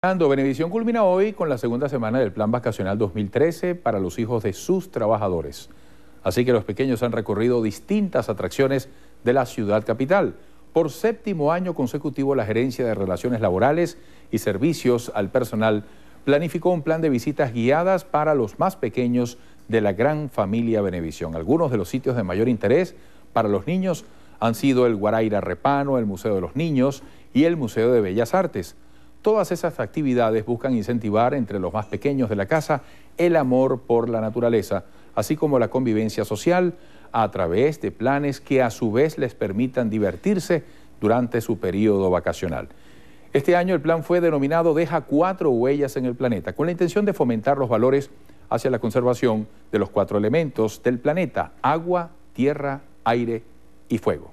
Benevisión culmina hoy con la segunda semana del Plan Vacacional 2013 para los hijos de sus trabajadores. Así que los pequeños han recorrido distintas atracciones de la ciudad capital. Por séptimo año consecutivo, la Gerencia de Relaciones Laborales y Servicios al Personal planificó un plan de visitas guiadas para los más pequeños de la gran familia Benevisión. Algunos de los sitios de mayor interés para los niños han sido el Guaraira Repano, el Museo de los Niños y el Museo de Bellas Artes. Todas esas actividades buscan incentivar entre los más pequeños de la casa el amor por la naturaleza, así como la convivencia social, a través de planes que a su vez les permitan divertirse durante su periodo vacacional. Este año el plan fue denominado Deja cuatro huellas en el planeta, con la intención de fomentar los valores hacia la conservación de los cuatro elementos del planeta, agua, tierra, aire y fuego.